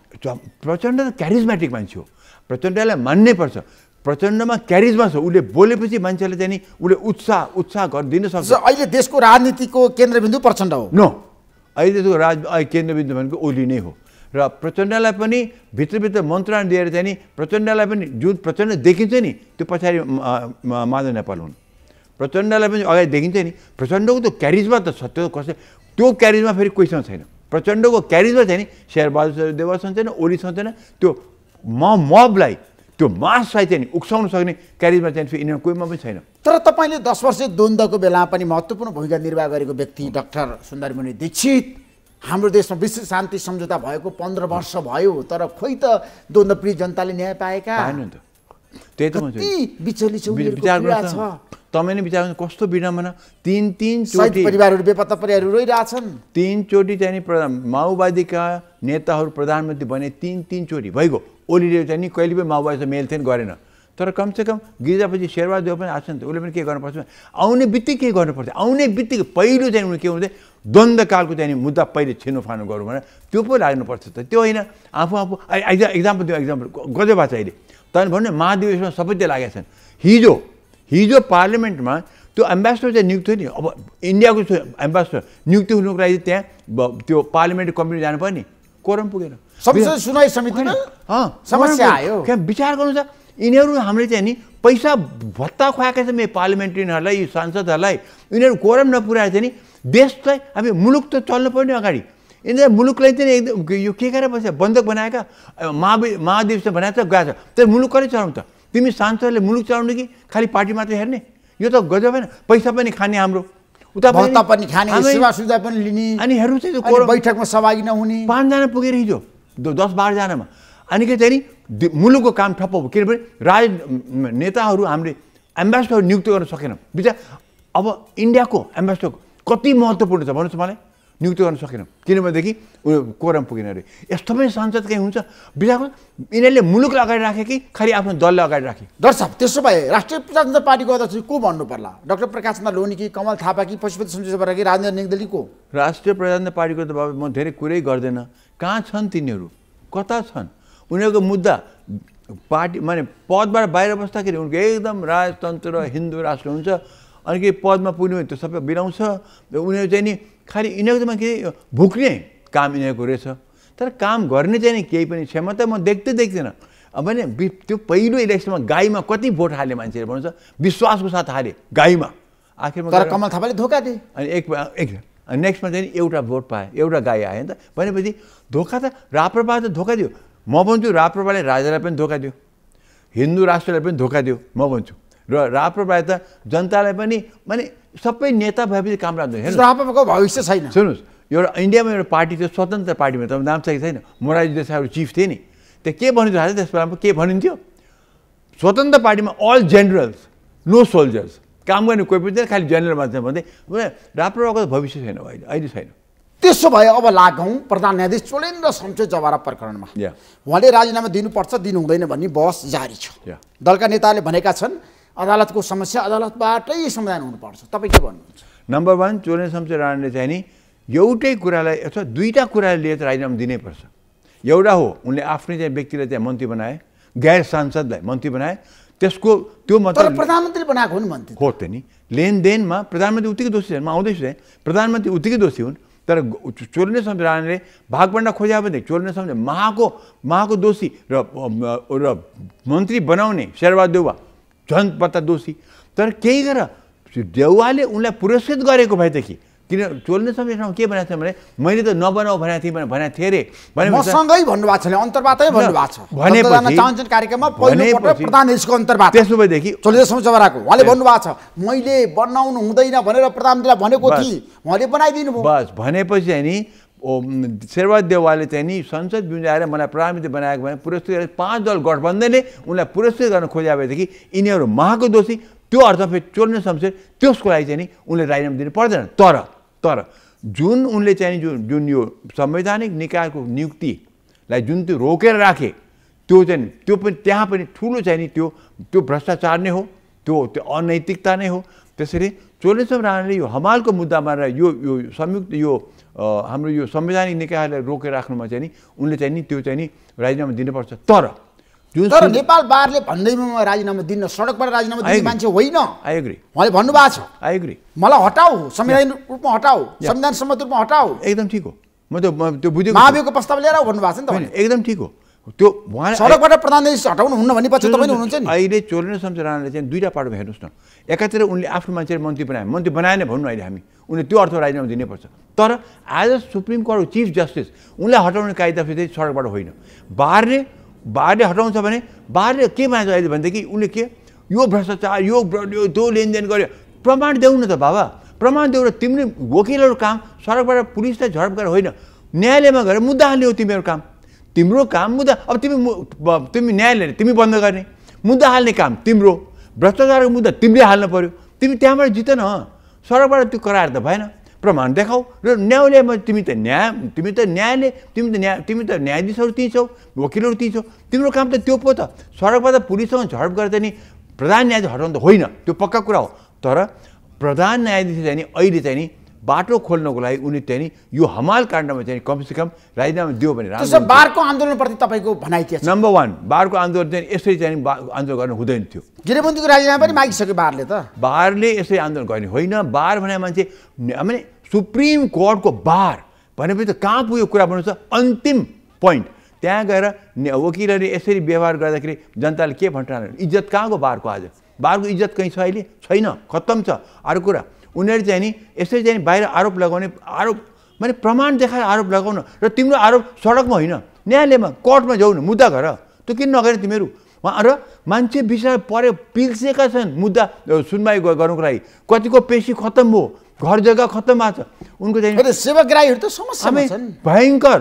प्रचण्ड त क्यारिजमेटिक मान्छे हो प्रचण्डलाई मान्नै पर्छ प्रचण्डमा क्यारिजमा छ उसले बोलेपछि मान्छेले चाहिँ नि उसले उत्साह उत्साह गरिदिन सक्छ अहिले देशको राजनीतिको केन्द्रबिन्दु प्रचण्ड हो न अहिले देशको राज केन्द्रबिन्दु भनेको ओली नै हो र प्रचण्डलाई पनि भित्रभित्र मन्त्रालय दिएर चाहिँ नि प्रचण्डलाई पनि जुन प्रचण्ड देखिन्छ नि त्यो पछाडि माधव नेपाल हुन् प्रचण्डलाई पनि अगाडि देखिन्छ नि प्रचण्डको त्यो क्यारिजमा त छ त्यो कसै त्यो क्यारिजमा फेरि कोहीसँग छैन प्रचण्डको क्यारिजमा चाहिँ नि शेरबहादुर देवासँग छैन ओलीसँग छैन त्यो म मबलाई त्यो मासलाई चाहिँ उक्साउन सक्ने क्यारिजमा चाहिँ फेरि इन्डियन कोहीमा पनि छैन तर तपाईँले दस वर्ष द्वन्द्वको बेलामा पनि महत्त्वपूर्ण भूमिका निर्वाह गरेको व्यक्ति डाक्टर सुन्दरमुनि दीक्षित हाम्रो देशमा विश्व शान्ति सम्झौता भएको पन्ध्र वर्ष भयो तर खोइ त द्वन्द्वप्रिय जनताले न्याय पाएका होइन त त्यही त बिचली छ विचार गर्छ तपाईँ नै विचार गर्नु कस्तो विडम्बना तिन चोटि परिवारहरू बेपत्ता परिवारहरू रोइरहेछन् तिनचोटि चाहिँ प्रधान माओवादीका नेताहरू प्रधानमन्त्री बने तिन तिनचोटि भइगयो ओलीले चाहिँ नि कहिले पनि माओवादीसँग मेल थिएन गरेन तर कमसेकम गिरिजापछि शेरबहादेव पनि त उसले पनि के गर्नुपर्छ आउने बित्तिकै के गर्नुपर्छ आउने बित्तिकै पहिलो चाहिँ उनीहरू के हुँदै द्वन्द्वकालको चाहिँ मुद्दा पहिले छिनोफानो गरौँ भने त्यो पो लाग्नुपर्छ त त्यो होइन आफू आफू एक्जाम्पल दियो एक्जाम्पल गजब भएको छ अहिले तर भन्नु महाधिवेशनमा सबै त्यो लागेका छन् हिजो हिजो पार्लियामेन्टमा त्यो एम्बेसडर चाहिँ नियुक्त नि अब इन्डियाको एम्बेसडर नियुक्ति हुनुको लागि त्यहाँ त्यो पार्लियामेन्ट कमिटी जानु नि कोरम पुगेन सुनाइ समितिमा समस्या आयो क्या विचार गर्नु त यिनीहरू हामीले चाहिँ नि पैसा भत्ता खुवाएका छ यो पार्लिमेन्ट्रियनहरूलाई यो सांसदहरूलाई यिनीहरू कोरम नपुऱ्याएर चाहिँ नि देशलाई हामी मुलुक त चल्नु चल्नुपर्ने अगाडि यिनीहरू मुलुकलाई चाहिँ एकदम यो के गरेर बस्यो बन्धक बनाएका महावि महाधिवेशन बनाएको छ गएको छ तर मुलुक कसले चलाउँछ तिमी सांसदले मुलुक चलाउने कि खालि पार्टी मात्रै हेर्ने यो त गजब होइन पैसा पनि खाने हाम्रो उता पनि खाने सेवा सुविधा पनि लिने अनि हेर्नु चाहिँ बैठकमा सहभागी नहुने पाँचजना पुगेर हिजो दस बाह्रजनामा अनि के चाहिँ नि मुलुकको काम ठप्प भयो किनभने राज नेताहरू हामीले एम्बेसडर नियुक्त गर्न सकेनौँ बिचरा अब इन्डियाको एम्बेसडर कति महत्त्वपूर्ण छ भन्नुहोस् मलाई नियुक्त गर्न सकेन किनभनेदेखि उयो कोरम पुगेन अरे यस्तो पनि सांसद कहीँ हुन्छ बिजाको यिनीहरूले मुलुकलाई अगाडि राखे कि खालि आफ्नो दललाई अगाडि राखे दर्शक त्यसो भए राष्ट्रिय प्रजातन्त्र पार्टीको अध्यक्ष को भन्नु पर्ला डाक्टर प्रकाश चन्द्र लोनी कि कमल थापा कि पशुपति सञ्जय कि राजेन्द्र निगदली को राष्ट्रिय प्रजातन्त्र पार्टीको त बाबु म धेरै कुरै गर्दैन कहाँ छन् तिनीहरू कता छन् उनीहरूको मुद्दा पार्टी माने पदबाट बाहिर बस्दाखेरि उनको एकदम राजतन्त्र हिन्दू राष्ट्र हुन्छ अनि के पदमा पुग्ने त्यो सबै बिराउँछ उनीहरू चाहिँ नि खालि यिनीहरूकोमा के भुक्ने काम यिनीहरूको रहेछ तर काम गर्ने चाहिँ केही पनि क्षमता म देख्दै देख्दिनँ अब नि त्यो पहिलो इलेक्सनमा गाईमा कति भोट हाले मान्छेले भन्नुहोस् विश्वासको साथ हाले गाईमा आखिरमा तर कमल थापाले धोका दिए अनि एक एक नेक्स्टमा चाहिँ एउटा भोट पाएँ एउटा गाई आयो नि त भनेपछि धोका त राप्रपा त धोका दियो म भन्छु राप्रपाले राजालाई पनि धोका दियो हिन्दू राष्ट्रलाई पनि धोका दियो म भन्छु र राप्रपाले त जनतालाई पनि माने सबै नेता भएपछि काम राम्रो हेर्नु रापाको भविष्य छैन सुन्नुहोस् एउटा इन्डियामा एउटा पार्टी थियो स्वतन्त्र पार्टीमा त नाम चाहिँ छैन मोराजी देसाईहरू चिफ थिए नि त्यहाँ के भनिन्छ त्यस बेलामा के भनिन्थ्यो स्वतन्त्र पार्टीमा अल जेनरल्स नो सोल्जर्स काम गर्ने कोही पनि थिएन खालि जेनरल मान्छे भन्दै राप्रपाको त भविष्य छैन अहिले अहिले छैन त्यसो भए अब लागौँ प्रधान न्यायाधीश चोलेन्द्र शमशेर जवारा प्रकरणमा उहाँले राजीनामा दिनुपर्छ दिनु हुँदैन भन्ने बहस जारी छ दलका नेताहरूले भनेका छन् अदालतको समस्या अदालतबाटै समाधान हुनुपर्छ तपाईँ के भन्नुहुन्छ नम्बर वान चोर्ने शमशेर राणाले चाहिँ नि एउटै कुरालाई अथवा दुईवटा कुरालाई लिएर राजीनामा दिनैपर्छ एउटा हो उनले आफ्नै चाहिँ व्यक्तिलाई चाहिँ मन्त्री बनाए गैर सांसदलाई मन्त्री बनाए त्यसको त्यो मतलब प्रधानमन्त्री बनाएको हुन् नि मन्त्री हो त नि लेनदेनमा प्रधानमन्त्री उत्तिकै दोषी छन् म आउँदैछु चाहिँ प्रधानमन्त्री उत्तिकै दोषी हुन् तर चोर्ने सम्झ राणाले भागभन्डा खोज्यो भने चोर्ने सम्झ महाको महाको दोषी र मन्त्री बनाउने शेरबहादेवा झन् पत्ता दोषी तर केही गर देउवाले उनलाई पुरस्कृत गरेको भएदेखि किन चोल्ने समयसम्म के भनेको थिएँ भने मैले त नबनाऊ भनेको थिएँ भनेको थिएँ अरे सँगै भन्नुभएको छ अन्तर्वातै भन्नुभएको छ कार्यक्रममा त्यसो भएदेखि चोलेसम्मको उहाँले भन्नुभएको छ मैले बनाउनु हुँदैन भनेर प्रधानमन्त्रीलाई भनेको थिएँ उहाँले बनाइदिनु बस भनेपछि अनि देवालले चाहिँ नि संसद बिउजाएर मलाई प्रधानमन्त्री बनाएको भने पुरस्कृत गरेर पाँच दल गठबन्धनले उनलाई पुरस्कृत गर्न खोज्यो भनेदेखि यिनीहरू महाको दोषी त्यो अर्थ फेरि चोर्ने शमशेर त्यसको लागि चाहिँ नि उनले राजीनामा दिनु पर्दैन तर तर जुन उनले चाहिँ जुन जुन यो संवैधानिक निकायको नियुक्तिलाई जुन त्यो रोकेर राखे त्यो चाहिँ त्यो पनि त्यहाँ पनि ठुलो चाहिँ नि त्यो त्यो भ्रष्टाचार नै हो त्यो त्यो अनैतिकता नै हो त्यसरी चोलेश्वर राणाले यो हमालको मुद्दामा र यो यो संयुक्त यो हाम्रो यो संवैधानिक निकायलाई रोकेर राख्नुमा चाहिँ नि उनले चाहिँ नि त्यो चाहिँ नि राजीनामा दिनुपर्छ तर जुन तर नेपाल बारले भन्दैमा राजीनामा दिन सडकबाट राजीनामा दिने मान्छे होइन आइग्री उहाँले भन्नुभएको छ आइग्री मलाई हटाऊ संवैधानिक रूपमा हटाऊ संविधान सम्मत रूपमा हटाऊ एकदम ठिक हो म त्यो त्यो बुझेको महाभियोगको प्रस्ताव लिएर भन्नुभएको छ नि त एकदम ठिक हो त्यो उहाँ सडकबाट प्रधानमन्त्री हटाउनु हुन्न भने पछि तपाईँ हुनुहुन्छ नि अहिले चोरेन शमशेर राणाले चाहिँ दुईवटा पाटोमा हेर्नुहोस् न एकातिर उनले आफ्नो मान्छेले मन्त्री बनाए मन्त्री बनाएन भन्नु अहिले हामी उनले त्यो अर्थ राजीनामा दिनैपर्छ तर आज सुप्रिम कोर्टको चिफ जस्टिस उनलाई हटाउने कायदा फेरि सडकबाट होइन बारले बारले हटाउँछ भने बारले के मान्छ अहिले भनेदेखि उसले के यो भ्रष्टाचार यो त्यो लेनदेन गर्यो प्रमाण देऊ न त बाबा प्रमाण देऊ र तिमीले वकिलहरू काम सडकबाट पुलिसलाई झडप गरेर होइन न्यायालयमा गएर मुद्दा हाल्ने हो तिमीहरू काम तिम्रो काम मुद्दा अब तिमी तिमी न्याय तिमी बन्द गर्ने मुद्दा हाल्ने काम तिम्रो भ्रष्टाचारको मुद्दा तिमीले हाल्नु पऱ्यो तिमी त्यहाँबाट जित न त्यो कराएर त भएन प्रमाण देखाऊ र न्यायालयमा तिमी त न्याय तिमी त न्यायले तिमी त न्याय तिमी त न्यायाधीशहरू तिन्छौ छौ वकिलहरू तिन्छौ छौ तिम्रो काम त त्यो पो त सडकबाट पुलिससँग झडप गरेर नि प्रधान न्यायाधीश हटाउनु त होइन त्यो पक्का कुरा हो तर प्रधान न्यायाधीश चाहिँ नि अहिले चाहिँ नि बाटो खोल्नको लागि उनी त्यहाँनिर यो हमाल काण्डमा चाहिँ कमसेकम राजीनामा दियो भने राम्रो बारको आन्दोलनप्रति तपाईँको भनाइ थियो नम्बर वान बारको आन्दोलन चाहिँ यसरी चाहिँ आन्दोलन गर्नु हुँदैन थियो गृहमन्त्रीको राजीनामा पनि मागिसक्यो बारले त बारले यसरी आन्दोलन गर्ने होइन बार भने मान्छे माने सुप्रिम कोर्टको बार भनेपछि त कहाँ पुग्यो कुरा भन्नु छ अन्तिम पोइन्ट त्यहाँ गएर वकिलहरूले यसरी व्यवहार गर्दाखेरि जनताले के भन्छ इज्जत कहाँको बारको आज बारको इज्जत कहीँ छ अहिले छैन खत्तम छ अर्को कुरा उनीहरू चाहिँ नि यसरी चाहिँ बाहिर आरोप लगाउने आरोप माने प्रमाण देखाएर आरोप लगाउन र तिम्रो आरोप सडकमा होइन न्यायालयमा कोर्टमा जाउ मुद्दा गर त्यो किन नगरेन तिमीहरू र मान्छे विषय परे पिल्सेका छन् मुद्दा सुनवाई गर्नुको लागि कतिको पेसी खत्तम भयो घर जग्गा खत्तम भएको छ उनको चाहिँ त समस्या सेवाग्राहीहरू भयङ्कर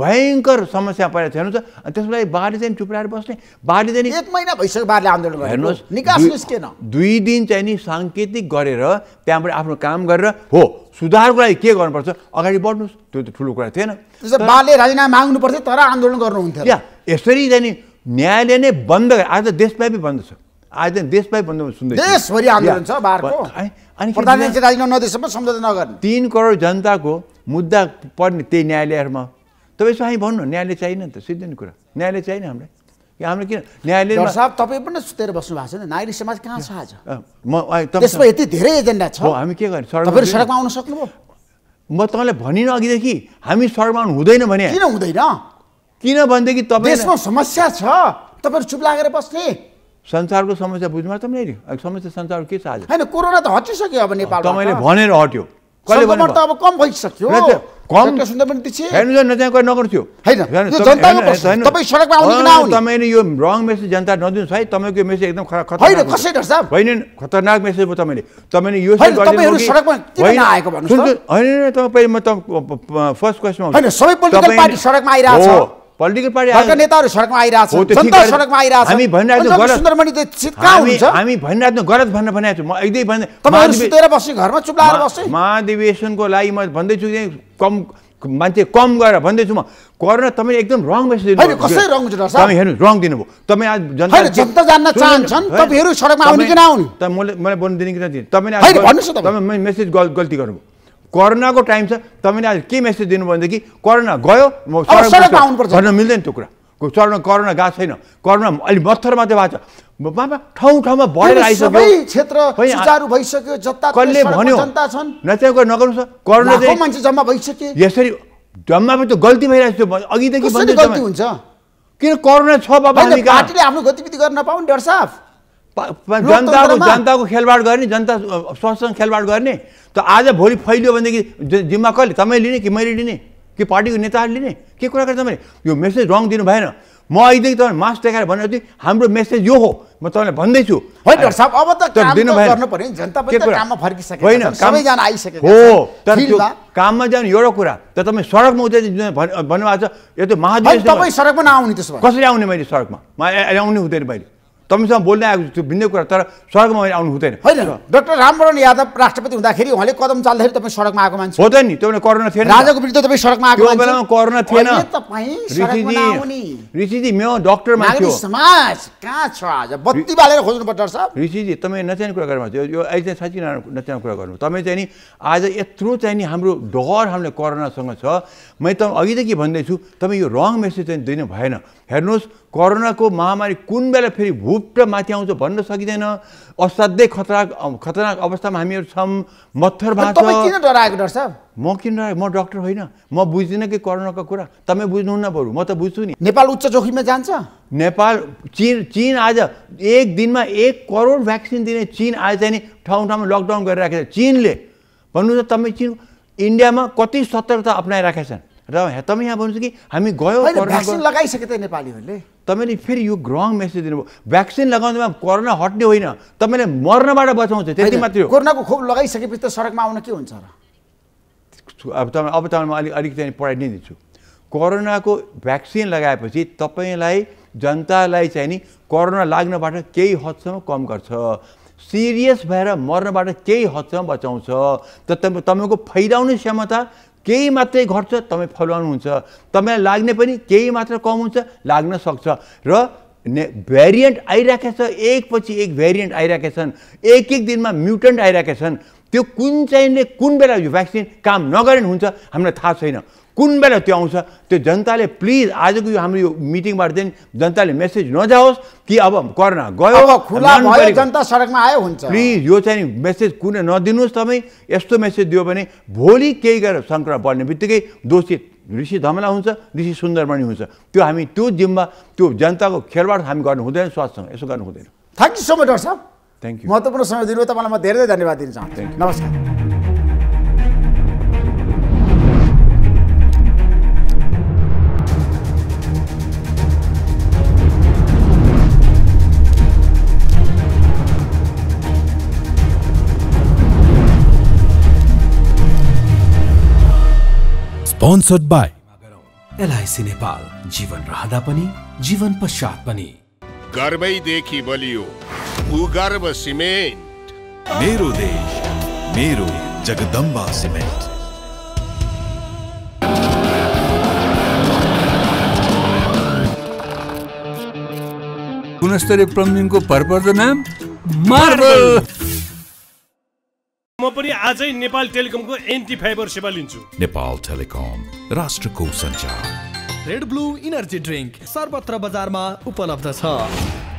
भयङ्कर समस्या परेको थियो हेर्नुहोस् अनि त्यसको लागि बाढी चाहिँ चुप्राएर बस्ने बाढी चाहिँ एक महिना भइसक्यो बाढीले आन्दोलन हेर्नुहोस् निकास निस्केन दुई दिन चाहिँ नि साङ्केतिक गरेर त्यहाँबाट आफ्नो काम गरेर हो सुधारको लागि के गर्नुपर्छ अगाडि बढ्नुहोस् त्यो त ठुलो कुरा थिएन बाले राजीनामा माग्नु पर्थ्यो तर आन्दोलन गर्नुहुन्थ्यो या यसरी चाहिँ नि न्यायालय नै बन्द आज त देशव्यापी बन्द छ आज त देशव्यापी बन्द सुन्दै देशभरि आन्दोलन छ अनि राजीनामा नदिएसम्म सम्झौता नगर्ने तिन करोड जनताको मुद्दा पर्ने त्यही न्यायालयहरूमा तपाईँ चाहिँ भन्नु न्यायले चाहिँ नि त सिद्धिने कुरा न्यायले चाहिएन हामीलाई हाम्रो किन न्यायले साहब तपाईँ पनि सुतेर बस्नु भएको छ नि नागरिक समाज कहाँ छ आज त्यसमा यति धेरै एजेन्डा छ हामी के गर्ने तपाईँहरू सडकमा आउन सक्नुभयो म तपाईँलाई भनिनँ अघिदेखि हामी सडकमा आउनु हुँदैन भने किन हुँदैन किनभनेदेखि तपाईँ यसमा समस्या छ तपाईँहरू चुप लागेर बस्ने संसारको समस्या बुझ्नु त पनि समस्या संसारको के छ आज होइन कोरोना त हटिसक्यो अब नेपाल तपाईँले भनेर हट्यो सङ्क्रमण त अब कम भइसक्यो कम पनि नगर्थ्यो तपाईँ सडकमा कि तपाईँले यो रङ मेसेज जनता नदिनुहोस् है तपाईँको यो मेसेज एकदम होइन कसै डर साहब खतरनाक मेसेज हो तपाईँले तपाईँले यो सडकमा किन आएको होइन तपाईँ म त फर्स्ट क्वेसनमा सबै सडकमा आइरहेको पोलिटिकल पार्टी नेताहरू सडकमा आइरहेको सडकमा आइरहेको हामी भनिरहेको सुन्दरमणि त चित्का हुन्छ हामी भनिरहेको गलत भन्न भनेको छु म एकदमै भन्दै तपाईँहरू सुतेर बस्छ घरमा चुप चुप्लाएर बस्ने महाधिवेशनको लागि म भन्दै भन्दैछु कम मान्छे कम गरेर भन्दैछु म गर्न तपाईँले एकदम रङ मेसेज दिनु कसरी रङ हुन्छ तपाईँ हेर्नु रङ दिनुभयो तपाईँ आज जनता जनता जान्न चाहन्छन् तपाईँहरू सडकमा आउनु किन आउनु त मैले मलाई बोल्नु दिने कि नदिने तपाईँले तपाईँ मेसेज गल्ती गर्नुभयो कोरोनाको टाइम छ तपाईँले आज के मेसेज दिनुभयो भनेदेखि कोरोना गयो भन्न मिल्दैन त्यो कुरा चरण कोरोना गएको छैन कोरोना अलि मत्थर मात्रै भएको छ ठाउँ ठाउँमा बढेर आइसक्यो क्षेत्र सुचारु भइसक्यो जता कसले भन्यो जनता छन् नचाहिँ कुरा नगर्नु कोरोना चाहिँ मान्छे जम्मा भइसक्यो यसरी जम्मा पनि त्यो गल्ती भइरहेको छ अघिदेखि गल्ती हुन्छ किन कोरोना छ बाबा पार्टीले आफ्नो गतिविधि गर्न पाऊ डर साफ जनताको जनताको खेलबाड गर्ने जनता स्वास्थ्यसँग खेलबाड गर्ने त आज भोलि फैलियो भनेदेखि जिम्मा कसले तपाईँ लिने कि मैले लिने कि पार्टीको नेताहरूले लिने के कुरा गर्छ तपाईँले यो मेसेज रङ दिनु भएन म अहिलेदेखि तपाईँ मास्क देखाएर चाहिँ हाम्रो मेसेज यो हो म तपाईँलाई भन्दैछु होइन काममा जानु एउटा कुरा त तपाईँ सडकमा उत्रेर भन्नुभएको छ यो त महाधिवेशन कसरी आउने मैले सडकमा आउने हुँदैन मैले तपाईँसँग बोल्ने आएको त्यो भिन्नै कुरा तर सडकमा मैले आउनु हुँदैन होइन डाक्टर रामवरण यादव राष्ट्रपति हुँदाखेरि उहाँले कदम चाल्दाखेरि तपाईँ सडकमा आएको मान्छे हो त नि तपाईँले कोरोना थिएन राजाको विरुद्ध तपाईँ सडकमा आएको बेलामा कोरोना थिएन ऋषिजी म डक्टर समाज कहाँ छ आज बत्ती बालेर खोज्नुपर्छ सर ऋषिजी तपाईँ नचाहिने कुरा गर्नुभएको यो अहिले चाहिँ साँच्ची नचाहिने कुरा गर्नु तपाईँ चाहिँ नि आज यत्रो चाहिँ नि हाम्रो डर हामीले कोरोनासँग छ मैले त अघिदेखि भन्दैछु तपाईँ यो रङ मेसेज चाहिँ दिनु भएन हेर्नुहोस् कोरोनाको महामारी कुन बेला फेरि भुप्ट माथि आउँछ भन्न सकिँदैन असाध्यै खतरा खतरनाक अवस्थामा हामीहरू छौँ मत्थर भएको किन डराएको डर साहब म किन डराएको म डक्टर होइन म बुझ्दिनँ कि कोरोनाको कुरा तपाईँ बुझ्नुहुन्न बरु म त बुझ्छु नि नेपाल उच्च जोखिममा जान्छ नेपाल चिन चिन आज एक दिनमा एक करोड भ्याक्सिन दिने चिन आज चाहिँ ठाउँ ठाउँमा लकडाउन गरिराखेको छ चिनले भन्नु त तपाईँ चिन इन्डियामा कति सतर्कता अप्नाइराखेका छन् र तपाईँ यहाँ भन्नुहोस् कि हामी गयो भ्याक्सिन लगाइसके त नेपालीहरूले तपाईँले फेरि यो ग्रङ मेसेज दिनुभयो भ्याक्सिन लगाउँदामा कोरोना हट्ने होइन तपाईँले मर्नबाट बचाउँछ त्यति मात्रै हो कोरोनाको खोप लगाइसकेपछि त सडकमा आउन के हुन्छ र अब तपाईँ अब तपाईँलाई म अलिक अलिकति पढाइ नै दिन्छु कोरोनाको भ्याक्सिन लगाएपछि तपाईँलाई जनतालाई चाहिँ नि कोरोना लाग्नबाट केही हदसम्म कम गर्छ सिरियस भएर मर्नबाट केही हदसम्म बचाउँछ त तपाईँको फैलाउने क्षमता केही मात्रै घट्छ तपाईँ फलाउनुहुन्छ तपाईँलाई लाग्ने पनि केही मात्र कम हुन्छ लाग्न सक्छ र ने भेरिएन्ट आइरहेको छ एकपछि एक भेरिएन्ट आइरहेका छन् एक एक दिनमा म्युटेन्ट आइरहेका छन् त्यो कुन चाहिँले कुन बेला यो भ्याक्सिन काम नगरे हुन्छ हामीलाई थाहा छैन कुन बेला त्यो आउँछ त्यो जनताले प्लिज आजको यो हाम्रो यो मिटिङबाट चाहिँ जनताले मेसेज नजाओस् कि अब कोरोना गयो खुला जनता सडकमा आयो हुन्छ प्लिज यो चाहिँ मेसेज कुनै नदिनुहोस् तपाईँ यस्तो मेसेज दियो भने भोलि केही गरेर सङ्क्रमण पर्ने बित्तिकै दोषी ऋषि धमला हुन्छ ऋषि सुन्दरमणि हुन्छ त्यो हामी त्यो जिम्मा त्यो जनताको खेलवाड हामी गर्नु हुँदैन स्वास्थ्यसँग यसो गर्नु हुँदैन thank you so much doctor साहब थ्याङ्क यू महत्त्वपूर्ण समय दिनु तपाईँलाई म धेरै धेरै धन्यवाद दिन चाहन्छु नमस्कार स्पोन्सर्ड बाय एलआईसी नेपाल जीवन रहँदा पनि जीवन पश्चात पनि गर्वै देखि बलियो गर्व सिमेन्ट मेरो देश मेरो जगदम्बा सिमेन्ट गुणस्तरीय प्लम्बिङको भरपर्दो नाम मार्बल पनि आजै नेपाल टेलिकमको एन्टी फाइबर सेवा लिन्छु नेपाल टेलिकम राष्ट्रको सञ्चार रेड ब्लू इनर्जी ड्रिङ्क सर्वत्र बजारमा उपलब्ध छ